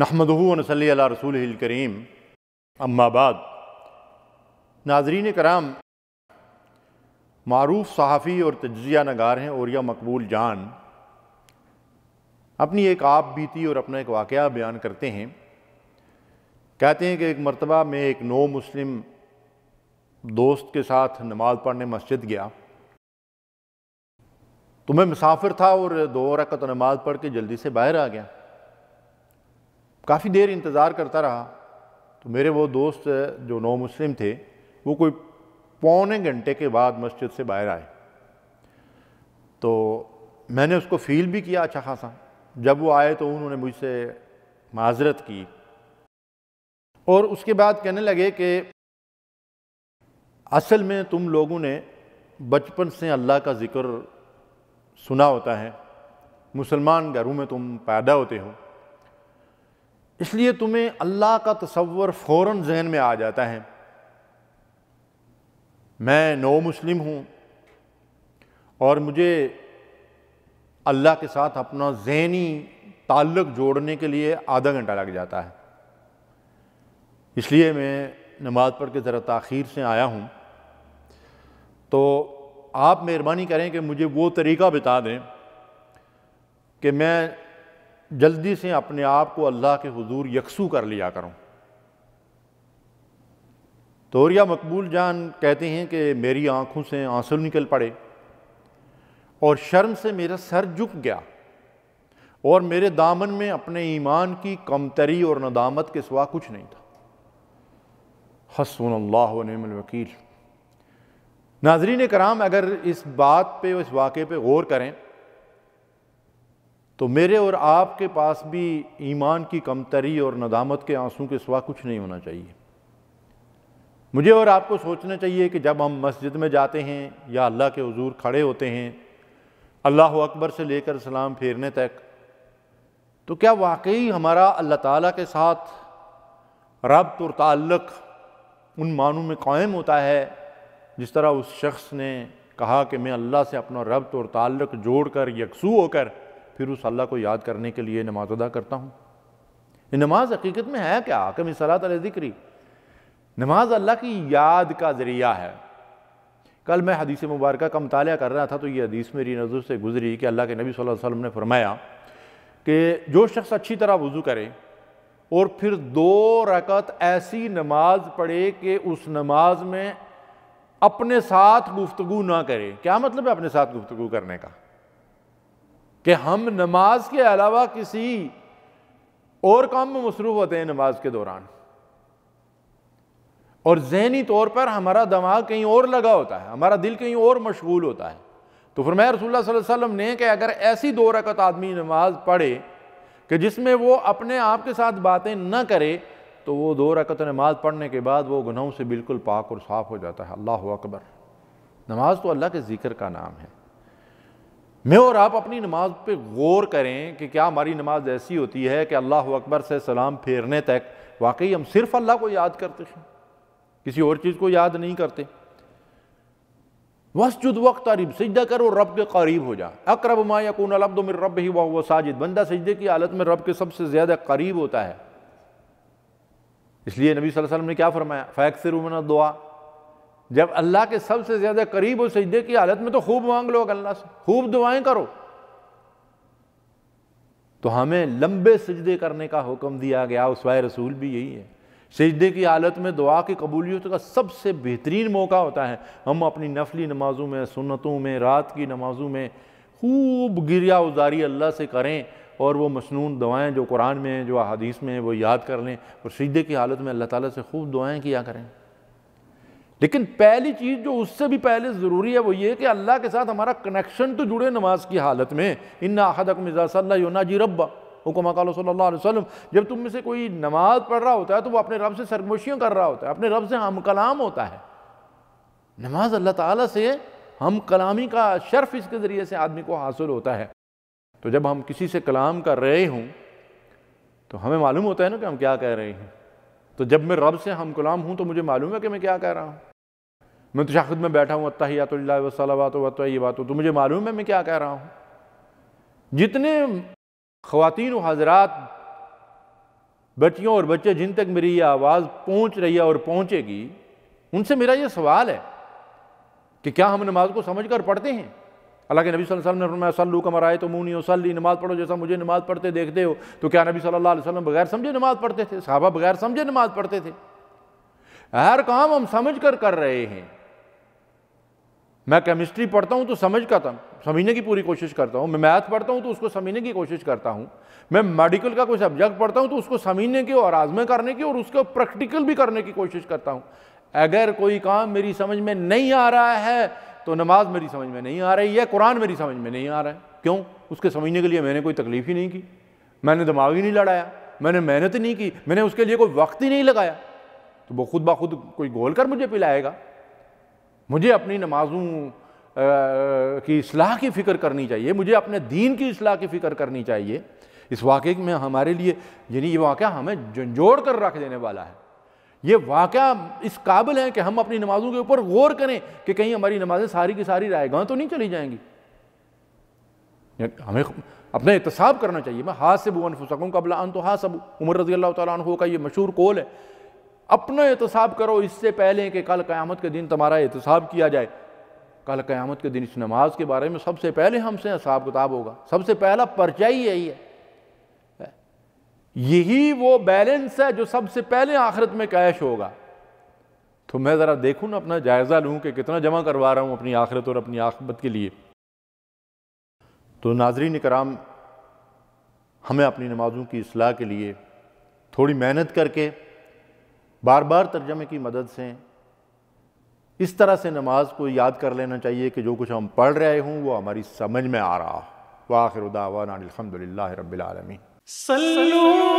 नहमदूनसली रसूल करीम अम्माबाद नाजरीन कराम मरूफ सहाफ़ी और तजिया नगार हैं औरिया मकबूल जान अपनी एक आप बीती और अपना एक वाक़ बयान करते हैं कहते हैं कि एक मरतबा मैं एक नो मुस्लिम दोस्त के साथ नमाज़ पढ़ने मस्जिद गया तो मैं मुसाफिर था और दो रकत नमाज़ पढ़ के जल्दी से बाहर आ गया काफ़ी देर इंतज़ार करता रहा तो मेरे वो दोस्त जो नौ मुस्लिम थे वो कोई पौने घंटे के बाद मस्जिद से बाहर आए तो मैंने उसको फील भी किया अच्छा खासा जब वो आए तो उन्होंने मुझसे माजरत की और उसके बाद कहने लगे कि असल में तुम लोगों ने बचपन से अल्लाह का ज़िक्र सुना होता है मुसलमान घरों में तुम पैदा होते हो इसलिए तुम्हें अल्लाह का तस्वर फ़ौर जहन में आ जाता है मैं नौ मुस्लिम हूँ और मुझे अल्लाह के साथ अपना जहनी ताल्लुक़ जोड़ने के लिए आधा घंटा लग जाता है इसलिए मैं नमाज़ पढ़ के ज़रा तख़िर से आया हूँ तो आप मेहरबानी करें कि मुझे वो तरीका बता दें कि मैं जल्दी से अपने आप को अल्लाह के हुजूर यकसू कर लिया करूं तोरिया मकबूल जान कहते हैं कि मेरी आंखों से आंसू निकल पड़े और शर्म से मेरा सर झुक गया और मेरे दामन में अपने ईमान की कमतरी और नदामत के सिवा कुछ नहीं था हसन अल्लाहमवकील नाजरीन कराम अगर इस बात पे इस वाक़े पे गौर करें तो मेरे और आपके पास भी ईमान की कमतरी और नदामत के आंसू के सिवा कुछ नहीं होना चाहिए मुझे और आपको सोचना चाहिए कि जब हम मस्जिद में जाते हैं या अल्लाह के हजूर खड़े होते हैं अल्लाह अकबर से लेकर सलाम फेरने तक तो क्या वाकई हमारा अल्लाह ताला के साथ रब्त और ताल्लक उन मानों में कायम होता है जिस तरह उस शख्स ने कहा कि मैं अल्लाह से अपना रबत और ताल्लक जोड़ कर यकसू होकर फिर उस अल्लाह को याद करने के लिए नमाज अदा करता हूँ नमाज हकीकत में है क्या आकम सलात ज़िक्री नमाज अल्लाह की याद का ज़रिया है कल मैं हदीस मुबारक का मताल कर रहा था तो ये हदीस मेरी नज़र से गुजरी कि अल्लाह के नबी सल्लल्लाहु अलैहि वसल्लम ने फरमाया कि जो शख्स अच्छी तरह वज़ू करे और फिर दो रकत ऐसी नमाज पढ़े कि उस नमाज में अपने साथ गुफ्तु ना करे क्या मतलब है अपने साथ गुफ्तु करने का कि हम नमाज के अलावा किसी और काम में मसरूफ़ होते हैं नमाज के दौरान और जहनी तौर पर हमारा दिमाग कहीं और लगा होता है हमारा दिल कहीं और मशगूल होता है तो फरमाया रसूलुल्लाह सल्लल्लाहु अलैहि वसल्लम ने कि अगर ऐसी दो रकत आदमी नमाज पढ़े कि जिसमें वो अपने आप के साथ बातें न करे तो वो दो रकत नमाज पढ़ने के बाद वो गुनाहों से बिल्कुल पाक और साफ़ हो जाता है अल्लाह अकबर नमाज तो अल्लाह के ज़िक्र का नाम है मैं और आप अपनी नमाज पे गौर करें कि क्या हमारी नमाज ऐसी होती है कि अल्लाह अकबर से सलाम फेरने तक वाकई हम सिर्फ अल्लाह को याद करते हैं किसी और चीज़ को याद नहीं करते वसजुद वक्त करीब सजदा करो रब के करीब हो जा अकरब मा यकून अलब्द मेरे रब ही वह साजिद बंदा सजदे की हालत में रब के सबसे ज़्यादा करीब होता है इसलिए नबी वसल्लम ने क्या फरमाया फ़ैक्सर उमना दुआ जब अल्लाह के सबसे ज़्यादा करीब हो सजदे की हालत में तो खूब मांग लो अल्लाह से खूब दुआएं करो तो हमें लंबे सजदे करने का हुक्म दिया गया उसवाए रसूल भी यही है सजदे की हालत में दुआ की कबूलियत का सबसे बेहतरीन मौका होता है हम अपनी नफली नमाज़ों में सुन्नतों में रात की नमाज़ों में खूब गिरिया उजारी अल्लाह से करें और वो मसनून दुआएं जो कुरान में हैं जो अदीस में हैं वो याद कर लें और सजदे की हालत में अल्लाह ताला से खूब दुआएं किया करें लेकिन पहली चीज़ जो उससे भी पहले ज़रूरी है वो ये कि अल्लाह के साथ हमारा कनेक्शन तो जुड़े नमाज की हालत में इन्ना अहदक ना जी रब्बा हुक्म काल सल्ला वसलम जब तुम में से कोई नमाज पढ़ रहा होता है तो वो अपने रब से सरगोशियाँ कर रहा होता है अपने रब से हम कलाम होता है नमाज अल्लाह ताला से हम कलामी का शर्फ इसके ज़रिए से आदमी को हासिल होता है तो जब हम किसी से कलाम कर रहे हों तो हमें मालूम होता है ना कि हम क्या कह रहे हैं तो जब मैं रब से हम कलाम हूँ तो मुझे मालूम है कि मैं क्या कह रहा हूँ मैं तशाखद तो में बैठा हूँ अतहियातुल्ला बात हो तो मुझे मालूम है मैं क्या कह रहा हूँ जितने ख़वान हजरात बच्चियों और बच्चे जिन तक मेरी ये आवाज़ पहुँच रही है और पहुँचेगी उनसे मेरा ये सवाल है कि क्या हम नमाज को समझ कर पढ़ते हैं हालांकि नबी वसल्लम ने फरमाया सल्लू कमर आए तो मुनी सल्ली नमाज पढ़ो जैसा मुझे नमाज पढ़ते देखते हो तो क्या नबी सल्लल्लाहु अलैहि वसल्लम बगैर समझे नमाज पढ़ते थे साहबा बगैर समझे नमाज पढ़ते थे हर काम हम समझ कर कर रहे हैं मैं केमिस्ट्री पढ़ता हूँ तो समझ का समझने की पूरी कोशिश करता हूँ मैं मैथ पढ़ता हूँ तो उसको समझने की कोशिश करता हूँ मैं मेडिकल का कोई सब्जेक्ट पढ़ता हूँ तो उसको समझने की और आजमे करने की और उसको प्रैक्टिकल भी करने की कोशिश करता हूँ अगर कोई काम मेरी समझ में नहीं आ रहा है तो नमाज मेरी समझ में नहीं आ रही है कुरान मेरी समझ में नहीं आ रहा है क्यों उसके समझने के लिए मैंने कोई तकलीफ ही नहीं की मैंने दिमाग ही नहीं लड़ाया मैंने मेहनत नहीं की मैंने उसके लिए कोई वक्त ही नहीं लगाया तो वो खुद बाखुद कोई घोल कर मुझे पिलाएगा मुझे अपनी नमाजों की असलाह की फ़िक्र करनी चाहिए मुझे अपने दीन की असलाह की फ़िक्र करनी चाहिए इस वाक़े में हमारे लिए यानी ये वाक़ हमें झंझोड़ कर रख देने वाला है ये वाक़ इस काबिल है कि हम अपनी नमाज़ों के ऊपर गौर करें कि कहीं हमारी नमाज़ें सारी की सारी रायगा तो नहीं चली जाएंगी हमें अपना एहतसाब करना चाहिए मैं हाथ से बुअन फुसकूँ कबला अन तो हाथ सब उमर रजी अल्लाह तु का ये मशहूर कौल है अपना एहतसाब करो इससे पहले कि कल क़्यामत के दिन तुम्हारा एहतसाब किया जाए कल क़्यामत के दिन इस नमाज के बारे में सबसे पहले हमसे हिसाब किताब होगा सबसे पहला पर्चा ही यही है यही वो बैलेंस है जो सबसे पहले आखिरत में कैश होगा तो मैं ज़रा देखूँ ना अपना जायज़ा लूँ कि कितना जमा करवा रहा हूँ अपनी आखिरत और अपनी आखबत के लिए तो नाजरीन कराम हमें अपनी नमाज़ों की असलाह के लिए थोड़ी मेहनत करके बार बार तर्जमे की मदद से इस तरह से नमाज को याद कर लेना चाहिए कि जो कुछ हम पढ़ रहे हों वो हमारी समझ में आ रहा हो वाखिर उदावाना अलहमदिल्ला रबालमी सल्लू